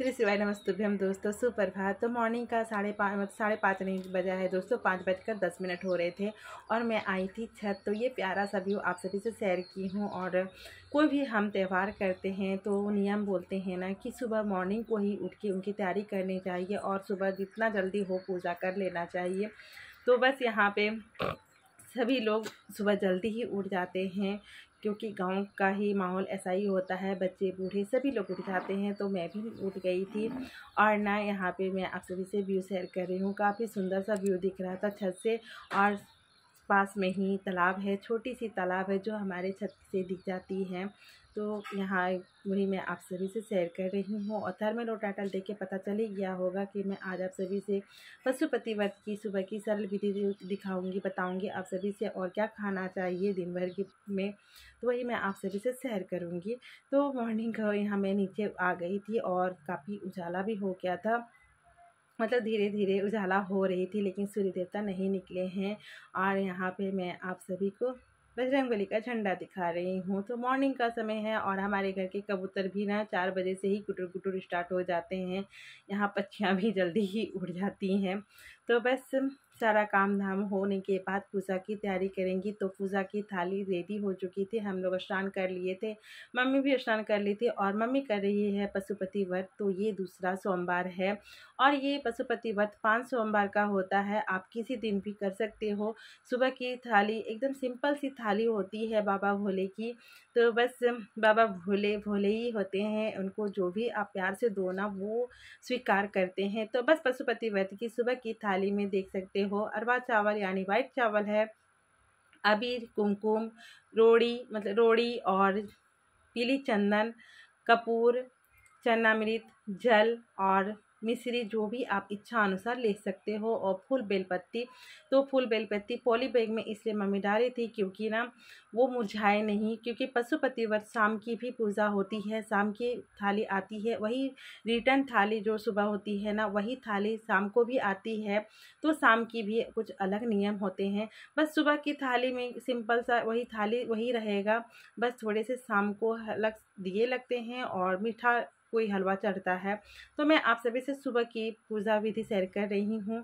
श्री शिवाय नमस्तुभ्यम दोस्तों सुप्रभात तो मॉर्निंग का साढ़े पाँच मतलब साढ़े पाँच नहीं बजा है दोस्तों पाँच बजकर दस मिनट हो रहे थे और मैं आई थी छत तो ये प्यारा सा व्यू आप सभी से शेयर की हूँ और कोई भी हम त्यौहार करते हैं तो नियम बोलते हैं ना कि सुबह मॉर्निंग को ही उठ के उनकी तैयारी करनी चाहिए और सुबह जितना जल्दी हो पूजा कर लेना चाहिए तो बस यहाँ पे सभी लोग सुबह जल्दी ही उठ जाते हैं क्योंकि गांव का ही माहौल ऐसा ही होता है बच्चे बूढ़े सभी लोग उठ जाते हैं तो मैं भी उठ गई थी और ना यहाँ पे मैं आप सभी से व्यू शेयर कर रही हूँ काफ़ी सुंदर सा व्यू दिख रहा था छत से और पास में ही तालाब है छोटी सी तालाब है जो हमारे छत से दिख जाती है तो यहाँ वही मैं आप सभी से शेयर कर रही हूँ और थर्मल और टाटल देख के पता चल ही गया होगा कि मैं आज आप सभी से पशुपति व्रत की सुबह की सरल विधि दिखाऊंगी बताऊंगी आप सभी से और क्या खाना चाहिए दिन भर के में तो वही मैं आप सभी से शेयर करूँगी तो मॉर्निंग का यहाँ मैं नीचे आ गई थी और काफ़ी उजाला भी हो गया था मतलब धीरे धीरे उजाला हो रही थी लेकिन सूर्य देवता नहीं निकले हैं और यहाँ पर मैं आप सभी को बजरंगबली का झंडा दिखा रही हूँ तो मॉर्निंग का समय है और हमारे घर के कबूतर भी ना चार बजे से ही कुटुर कुटुर स्टार्ट हो जाते हैं यहाँ पक्षियाँ भी जल्दी ही उड़ जाती हैं तो बस सारा काम धाम होने के बाद पूजा की तैयारी करेंगी तो पूजा की थाली रेडी हो चुकी थी हम लोग स्नान कर लिए थे मम्मी भी स्नान कर ली थी और मम्मी कर रही है पशुपति व्रत तो ये दूसरा सोमवार है और ये पशुपति व्रत पाँच सोमवार का होता है आप किसी दिन भी कर सकते हो सुबह की थाली एकदम सिंपल सी थाली होती है बाबा भोले की तो बस बाबा भोले भोले ही होते हैं उनको जो भी आप प्यार से दो ना वो स्वीकार करते हैं तो बस पशुपति व्रत की सुबह की थाली में देख सकते हो अरवा चावल यानी वाइट चावल है अबीर कुमकुम रोड़ी मतलब रोड़ी और पीली चंदन कपूर चना मृत जल और मिश्री जो भी आप इच्छा अनुसार ले सकते हो और फूल बेलपत्ती तो फूल बेलपत्ती पॉली बैग में इसलिए मम्मी डाली थी क्योंकि ना वो मुरझाए नहीं क्योंकि पशुपति व्रत शाम की भी पूजा होती है शाम की थाली आती है वही रिटर्न थाली जो सुबह होती है ना वही थाली शाम को भी आती है तो शाम की भी कुछ अलग नियम होते हैं बस सुबह की थाली में सिंपल सा वही थाली वही रहेगा बस थोड़े से शाम को अलग दिए लगते हैं और मीठा कोई हलवा चढ़ता है तो मैं आप सभी से सुबह की पूजा विधि शेयर कर रही हूँ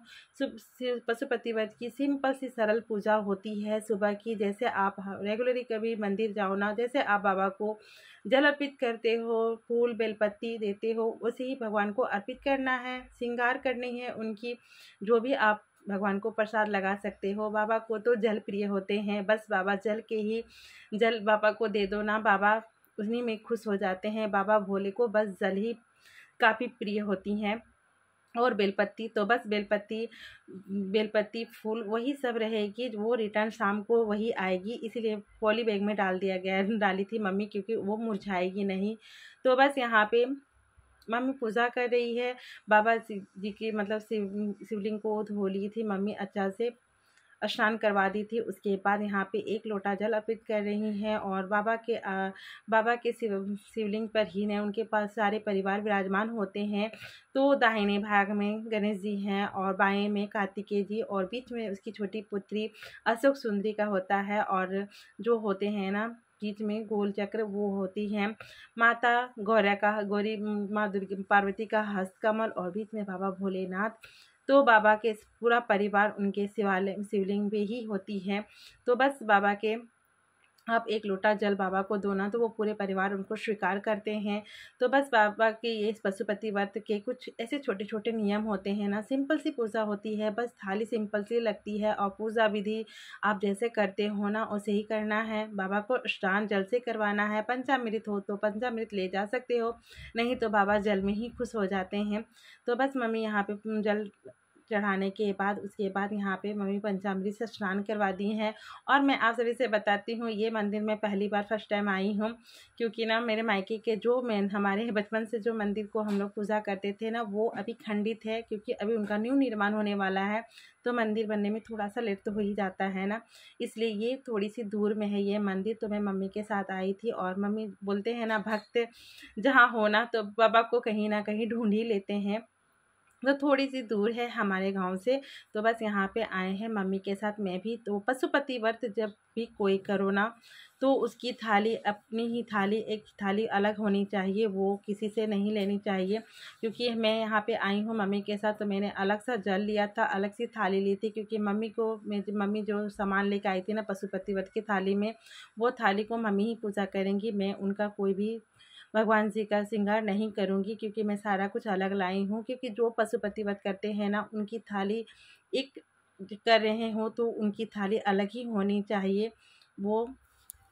पशुपति व्रत की सिंपल सी सरल पूजा होती है सुबह की जैसे आप रेगुलरली कभी मंदिर जाओ ना जैसे आप बाबा को जल अर्पित करते हो फूल बेलपत्ती देते हो उसे ही भगवान को अर्पित करना है श्रृंगार करनी है उनकी जो भी आप भगवान को प्रसाद लगा सकते हो बाबा को तो जल प्रिय होते हैं बस बाबा जल के ही जल बाबा को दे दो ना बाबा उन्हीं में खुश हो जाते हैं बाबा भोले को बस जल ही काफ़ी प्रिय होती हैं और बेलपत्ती तो बस बेलपत्ती बेलपत्ती फूल वही सब रहेगी वो रिटर्न शाम को वही आएगी इसीलिए पॉली बैग में डाल दिया गया डाली थी मम्मी क्योंकि वो मुरझाएगी नहीं तो बस यहाँ पे मम्मी पूजा कर रही है बाबा जी की मतलब शिव शिवलिंग को धो ली थी मम्मी अच्छा से स्नान करवा दी थी उसके बाद यहाँ पे एक लोटा जल अर्पित कर रही हैं और बाबा के आ, बाबा के शिव शिवलिंग पर ही ने उनके पास सारे परिवार विराजमान होते हैं तो दाहिने भाग में गणेश जी हैं और बाएं में कार्तिकेय जी और बीच में उसकी छोटी पुत्री अशोक सुंदरी का होता है और जो होते हैं ना बीच में गोल चक्र वो होती हैं माता गौरा का गौरी माँ दुर्गी पार्वती का हस्त कमल और बीच में बाबा भोलेनाथ तो बाबा के पूरा परिवार उनके शिवालय शिवलिंग पे ही होती है तो बस बाबा के आप एक लोटा जल बाबा को दो ना तो वो पूरे परिवार उनको स्वीकार करते हैं तो बस बाबा के ये पशुपति व्रत के कुछ ऐसे छोटे छोटे नियम होते हैं ना सिंपल सी पूजा होती है बस थाली सिंपल सी लगती है और पूजा विधि आप जैसे करते हो ना उसे ही करना है बाबा को स्नान जल से करवाना है पंचामृत हो तो पंचामृत ले जा सकते हो नहीं तो बाबा जल में ही खुश हो जाते हैं तो बस मम्मी यहाँ पर जल चढ़ाने के बाद उसके बाद यहाँ पे मम्मी पंचामृत से स्नान करवा दी हैं और मैं आप सभी से बताती हूँ ये मंदिर मैं पहली बार फर्स्ट टाइम आई हूँ क्योंकि ना मेरे मायके के जो मैन हमारे बचपन से जो मंदिर को हम लोग पूजा करते थे ना वो अभी खंडित है क्योंकि अभी उनका न्यू निर्माण होने वाला है तो मंदिर बनने में थोड़ा सा लेट तो हो ही जाता है ना इसलिए ये थोड़ी सी दूर में है ये मंदिर तो मैं मम्मी के साथ आई थी और मम्मी बोलते हैं ना भक्त जहाँ होना तो बाबा को कहीं ना कहीं ढूंढ ही लेते हैं जो थोड़ी सी दूर है हमारे गांव से तो बस यहाँ पे आए हैं मम्मी के साथ मैं भी तो पशुपति व्रत जब भी कोई करो ना तो उसकी थाली अपनी ही थाली एक थाली अलग होनी चाहिए वो किसी से नहीं लेनी चाहिए क्योंकि मैं यहाँ पे आई हूँ मम्मी के साथ तो मैंने अलग सा जल लिया था अलग सी थाली ली थी क्योंकि मम्मी को मेरी मम्मी जो सामान लेकर आई थी ना पशुपति व्रत की थाली में वो थाली को मम्मी ही पूजा करेंगी मैं उनका कोई भी भगवान जी का श्रृंगार नहीं करूँगी क्योंकि मैं सारा कुछ अलग लाई हूँ क्योंकि जो पशुपति व्रत करते हैं ना उनकी थाली एक कर रहे हों तो उनकी थाली अलग ही होनी चाहिए वो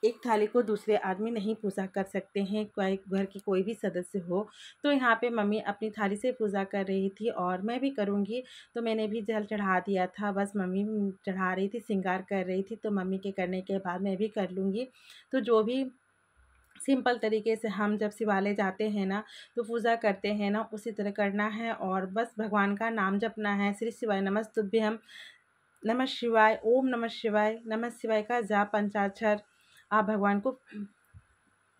एक थाली को दूसरे आदमी नहीं पूजा कर सकते हैं कोई घर की कोई भी सदस्य हो तो यहाँ पे मम्मी अपनी थाली से पूजा कर रही थी और मैं भी करूँगी तो मैंने भी जल चढ़ा दिया था बस मम्मी चढ़ा रही थी श्रृंगार कर रही थी तो मम्मी के करने के बाद मैं भी कर लूँगी तो जो भी सिंपल तरीके से हम जब शिवालय जाते हैं ना तो पूजा करते हैं ना उसी तरह करना है और बस भगवान का नाम जपना है श्री शिवाय नमस्तुभ्यम नमः शिवाय ओम नमः शिवाय नमः शिवाय का जाप पंचाक्षर आप भगवान को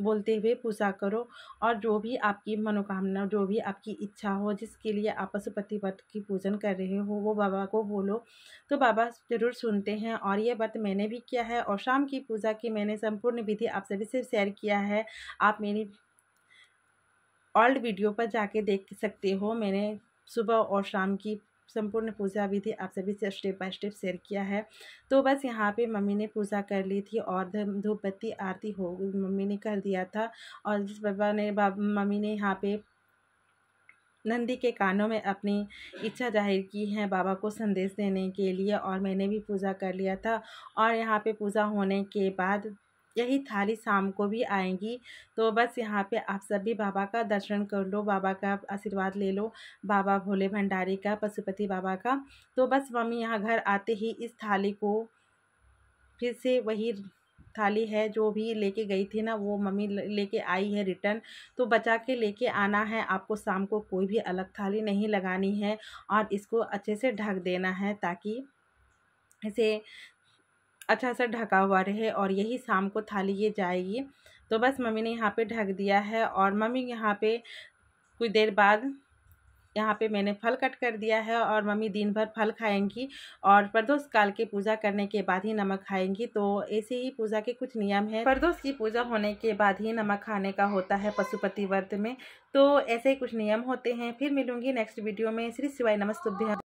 बोलते हुए पूजा करो और जो भी आपकी मनोकामना जो भी आपकी इच्छा हो जिसके लिए आप पशुपति व्रत की पूजन कर रहे हो वो बाबा को बोलो तो बाबा ज़रूर सुनते हैं और ये व्रत मैंने भी किया है और शाम की पूजा की मैंने संपूर्ण विधि आप सभी से शेयर किया है आप मेरी ओल्ड वीडियो पर जाके देख सकते हो मैंने सुबह और शाम की संपूर्ण पूजा विधि आप सभी से स्टेप बाय स्टेप शेयर किया है तो बस यहाँ पे मम्मी ने पूजा कर ली थी और धूपबत्ती आरती हो मम्मी ने कर दिया था और जिस बाबा ने मम्मी ने यहाँ पे नंदी के कानों में अपनी इच्छा जाहिर की है बाबा को संदेश देने के लिए और मैंने भी पूजा कर लिया था और यहाँ पे पूजा होने के बाद यही थाली शाम को भी आएंगी तो बस यहाँ पे आप सभी बाबा का दर्शन कर लो बाबा का आशीर्वाद ले लो बाबा भोले भंडारी का पशुपति बाबा का तो बस मम्मी यहाँ घर आते ही इस थाली को फिर से वही थाली है जो भी लेके गई थी ना वो मम्मी लेके आई है रिटर्न तो बचा के लेके आना है आपको शाम को कोई भी अलग थाली नहीं लगानी है और इसको अच्छे से ढक देना है ताकि इसे अच्छा सा ढका हुआ रहे और यही शाम को थाली ये जाएगी तो बस मम्मी ने यहाँ पे ढक दिया है और मम्मी यहाँ पे कुछ देर बाद यहाँ पे मैंने फल कट कर दिया है और मम्मी दिन भर फल खाएंगी और प्रदोष काल की पूजा करने के बाद ही नमक खाएंगी तो ऐसे ही पूजा के कुछ नियम हैं प्रदोष की पूजा होने के बाद ही नमक खाने का होता है पशुपति व्रत में तो ऐसे ही कुछ नियम होते हैं फिर मिलूंगी नेक्स्ट वीडियो में श्री शिवाय नमस्तुभ्य